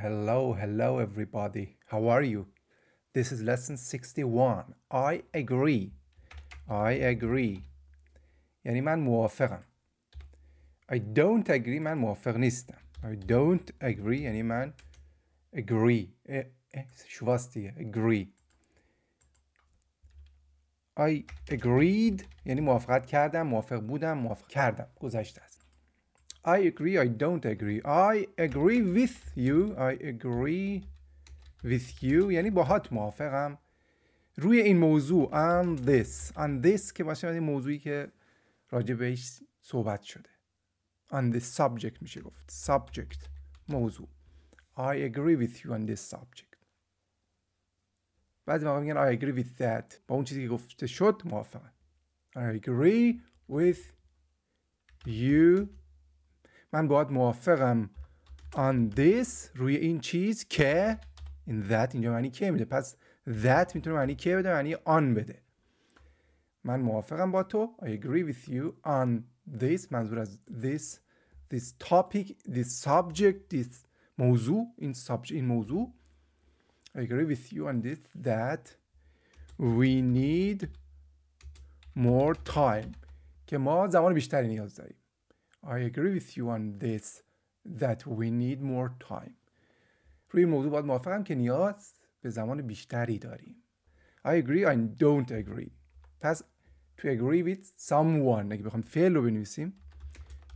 Hello, hello everybody. How are you? This is lesson 61. I agree. I agree. یعنی من موافقم. I don't agree من موافق نیستم. I don't agree یعنی من agree. اه eh, eh, agree. I agreed یعنی موافقت کردم، موافق بودم، موافق کردم. گذشته است. I agree, I don't agree. I agree with you. I agree with you. یعنی باهات موافقم. روی این موضوع and this. And this که باشه این موضوعی که راجع بهش صحبت شده. On this subject میشه گفت. Subject. موضوع. I agree with you on this subject. بعضی موقع میگن I agree with that با اون چیزی که گفته شد موافقم I agree with you من باید موافقم on this روی این چیز که این that اینجا معنی که میده پس that میتونه معنی که بده معنی آن بده من موافقم با تو I agree with you on this منظور از this this topic this subject this موضوع این subject این موضوع I agree with you on this that we need more time که ما زمان بیشتری نیاز داریم I agree with you on this that we need more time روی موضوع باید موافقم که نیاز به زمان بیشتری داریم I agree I don't agree پس to agree with someone اگه بخوام فعل رو بنویسیم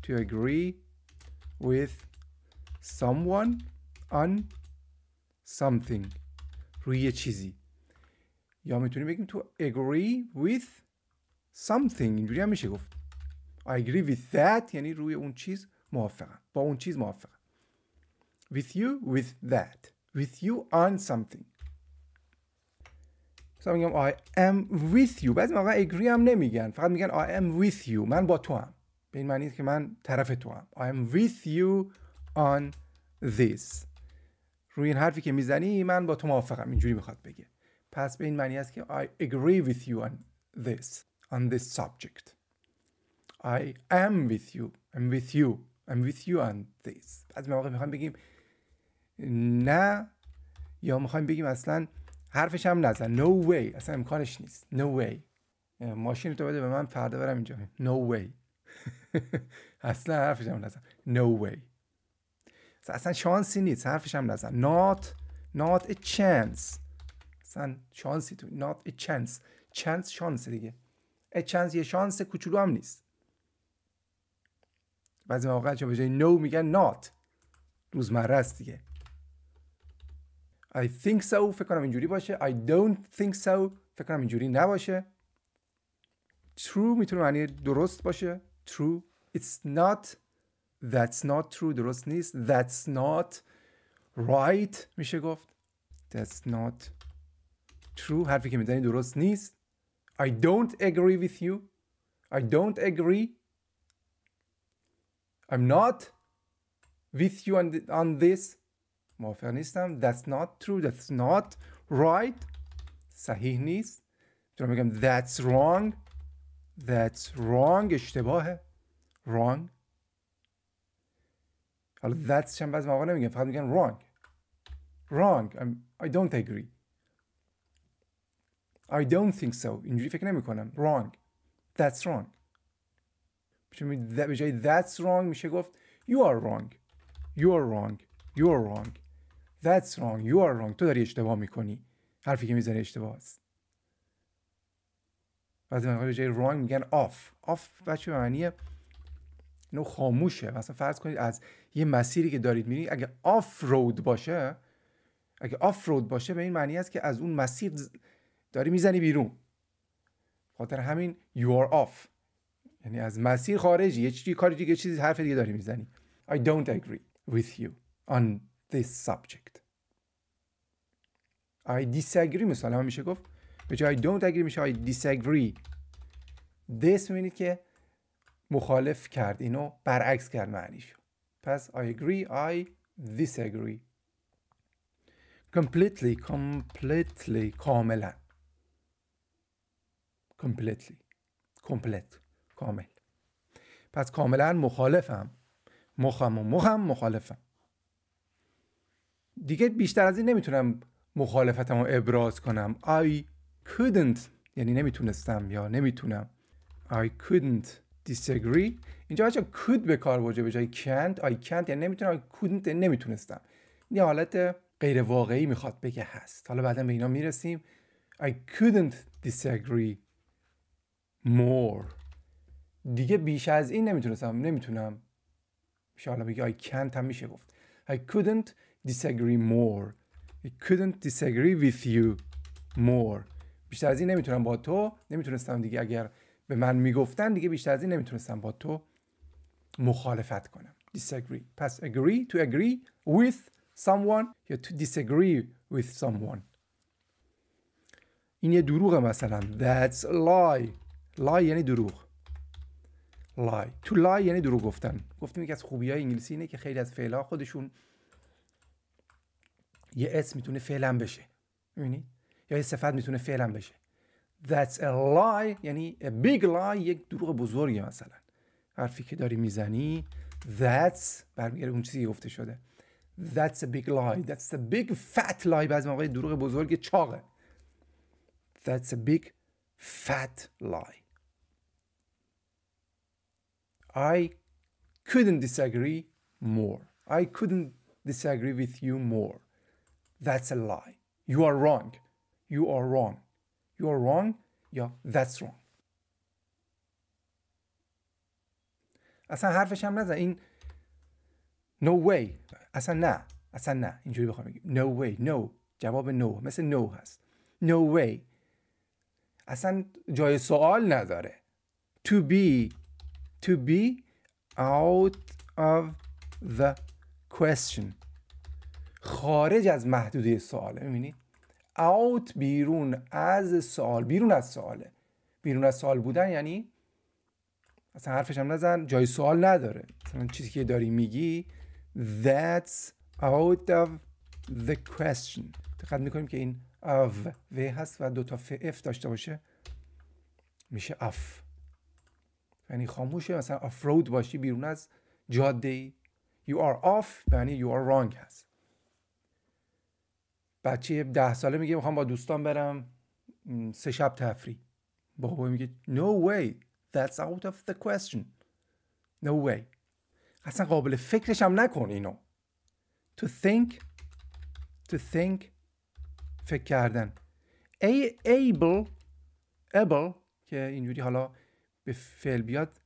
to agree with someone on something روی یه چیزی یا میتونیم بگیم to agree with something اینجوری هم میشه گفت I agree with that یعنی روی اون چیز موافقم با اون چیز موافقم with you with that with you on something مثلا میگم I am with you بعضی موقع agree هم نمیگن فقط میگن I am with you من با تو هم به این معنی که من طرف تو هم I am with you on this روی این حرفی که میزنی من با تو موافقم اینجوری میخواد بگه پس به این معنی است که I agree with you on this on this subject I am with you I'm with you I'm with you on this از مواقع میخوایم بگیم نه یا میخوایم بگیم اصلا حرفش هم نزن no way اصلا امکانش نیست no way ماشین تو بده به من فردا برم اینجا no way اصلا حرفش هم نزن no way اصلا شانسی نیست حرفش هم نزن not not a chance اصلا شانسی تو not a chance chance شانس دیگه a chance یه شانس کوچولو هم نیست بعضی موقع چه به جای میگن نات روزمره است دیگه I think so فکر کنم اینجوری باشه I don't think so فکر کنم اینجوری نباشه true میتونه معنی درست باشه true it's not that's not true درست نیست that's not right میشه گفت that's not true حرفی که میزنی درست نیست I don't agree with you I don't agree I'm not with you on, the, on this. موافق That's not true. That's not right. صحیح نیست. میتونم بگم that's wrong. That's wrong. اشتباهه. Wrong. حالا that's هم بعضی موقع نمیگم. فقط میگم wrong. Wrong. I'm, I don't agree. I don't think so. اینجوری فکر نمی کنم. Wrong. That's wrong. به جای that's wrong میشه گفت you are wrong you are wrong you are wrong that's wrong you are wrong تو داری اشتباه میکنی حرفی که میزنه اشتباه است بعضی من به جای wrong میگن off off بچه به معنی نو خاموشه مثلا فرض کنید از یه مسیری که دارید میرید اگه off road باشه اگه off road باشه به این معنی است که از اون مسیر داری میزنی بیرون خاطر همین you are off یعنی از مسیر خارجی یه چیزی کاری دیگه چیزی حرف دیگه داری میزنی I don't agree with you on this subject I disagree مثلا میشه گفت به جای I don't agree میشه I disagree this میبینید که مخالف کرد اینو برعکس کرد معنیش پس I agree I disagree completely completely کاملا completely complete کامل پس کاملا مخالفم مخم و مخم مخالفم دیگه بیشتر از این نمیتونم مخالفتم رو ابراز کنم I couldn't یعنی نمیتونستم یا نمیتونم I couldn't disagree اینجا بچه could به کار برده به جای can't I can't یعنی نمیتونم I couldn't یعنی نمیتونستم یه حالت غیر واقعی میخواد بگه هست حالا بعدا به اینا میرسیم I couldn't disagree more دیگه بیش از این نمیتونستم نمیتونم میشه حالا بگی I can't هم میشه گفت I couldn't disagree more I couldn't disagree with you more بیشتر از این نمیتونم با تو نمیتونستم دیگه اگر به من میگفتن دیگه بیشتر از این نمیتونستم با تو مخالفت کنم disagree پس agree to agree with someone یا to disagree with someone این یه دروغه مثلا that's a lie lie یعنی دروغ lie تو lie یعنی دروغ گفتن گفتیم یکی از خوبی های انگلیسی اینه که خیلی از ها خودشون یه اسم میتونه فعلا بشه میبینی؟ یا یه صفت میتونه فعلا بشه that's a lie یعنی a big lie یک دروغ بزرگه مثلا حرفی که داری میزنی that's برمیگره اون چیزی گفته شده that's a big lie that's a big fat lie بعضی موقع دروغ بزرگ چاقه that's a big fat lie I couldn't disagree more. I couldn't disagree with you more. That's a lie. You are wrong. You are wrong. You are wrong. Yeah, that's wrong. اصلا حرفش هم نزن این no way اصلا نه اصلا نه اینجوری بخوام بگیم no way no جواب no مثل no هست no way اصلا جای سوال نداره to be to be out of the question خارج از محدوده سواله میبینی out بیرون از سوال بیرون از سواله بیرون از سوال بودن یعنی اصلا حرفش هم نزن جای سوال نداره مثلا چیزی که داری میگی that's out of the question دقت میکنیم که این of و هست و دوتا ف اف داشته باشه میشه اف یعنی خاموشه مثلا آفرود باشی بیرون از جاده ای you are off یعنی you are wrong هست بچه ده ساله میگه میخوام با دوستان برم سه شب تفریح بابا میگه no way that's out of the question no way اصلا قابل فکرش هم نکن اینو to think to think فکر کردن A able able که اینجوری حالا به فعل بیاد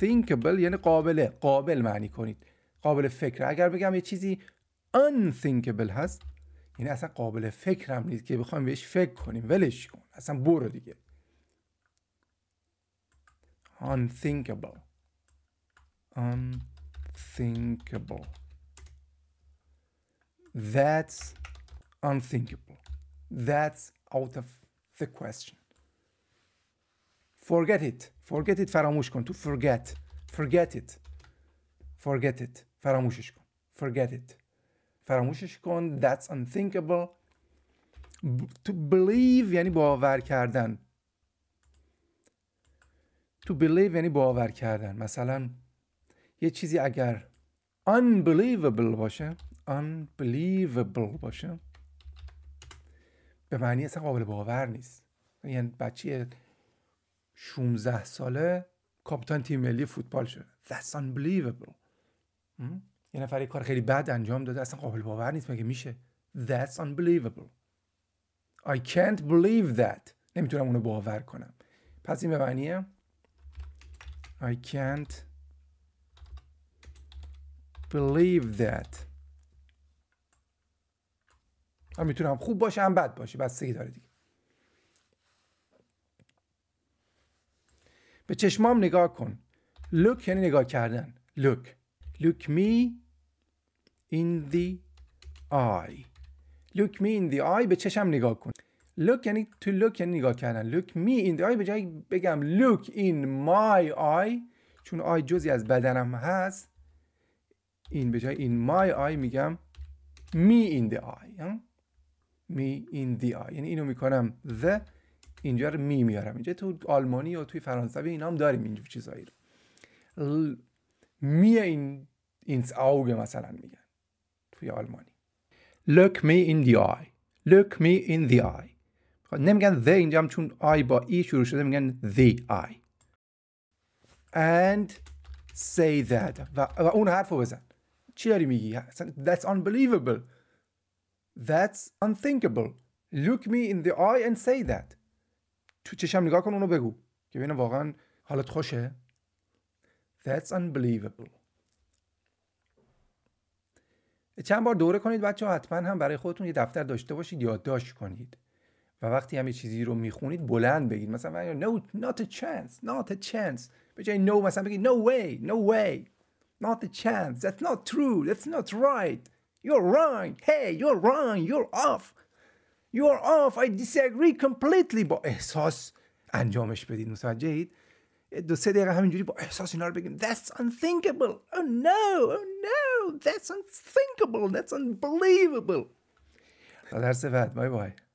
thinkable یعنی قابل قابل معنی کنید قابل فکر اگر بگم یه چیزی unthinkable هست یعنی اصلا قابل فکر هم نیست که بخوایم بهش فکر کنیم ولش کن اصلا برو دیگه unthinkable unthinkable that's unthinkable that's out of the question forget it forget it فراموش کن تو forget forget it forget it فراموشش کن forget it فراموشش کن that's unthinkable to believe یعنی باور کردن to believe یعنی باور کردن مثلا یه چیزی اگر unbelievable باشه unbelievable باشه به معنی اصلا قابل باور نیست یعنی بچه 16 ساله کاپیتان تیم ملی فوتبال شده That's unbelievable یه نفر یه کار خیلی بد انجام داده اصلا قابل باور نیست مگه میشه That's unbelievable I can't believe that نمیتونم اونو باور کنم پس این به معنیه I can't believe that هم میتونم خوب باشه هم بد باشه بستگی داره دیگه به چشمام نگاه کن look یعنی نگاه کردن look look me in the eye look me in the eye به چشم نگاه کن look یعنی to look یعنی نگاه کردن look me in the eye به جایی بگم look in my eye چون آی جزی از بدنم هست این به جای in my eye میگم me in the eye me in the eye یعنی اینو میکنم the اینجا رو می میارم اینجا تو آلمانی و توی فرانسوی اینا هم داریم اینجا چیزایی رو ل... می این اینس آوگه مثلا میگن توی آلمانی look me in the eye look me in the eye خب، نمیگن the اینجا هم چون آی با ای e شروع شده میگن the eye and say that و, و اون حرف رو بزن چی داری میگی؟ that's unbelievable that's unthinkable look me in the eye and say that تو چشم نگاه کن اونو بگو که ببینم واقعا حالت خوشه That's unbelievable چند بار دوره کنید بچه ها حتما هم برای خودتون یه دفتر داشته باشید یادداشت کنید و وقتی همه چیزی رو میخونید بلند بگید مثلا no not a chance not a chance به جای no مثلا بگید no way no way not a chance that's not true that's not right you're wrong hey you're wrong you're off you are off I disagree completely با احساس انجامش بدید متوجه اید دو سه دقیقه همینجوری با احساس اینا رو بگیم that's unthinkable oh no oh no that's unthinkable that's unbelievable در بعد بای بای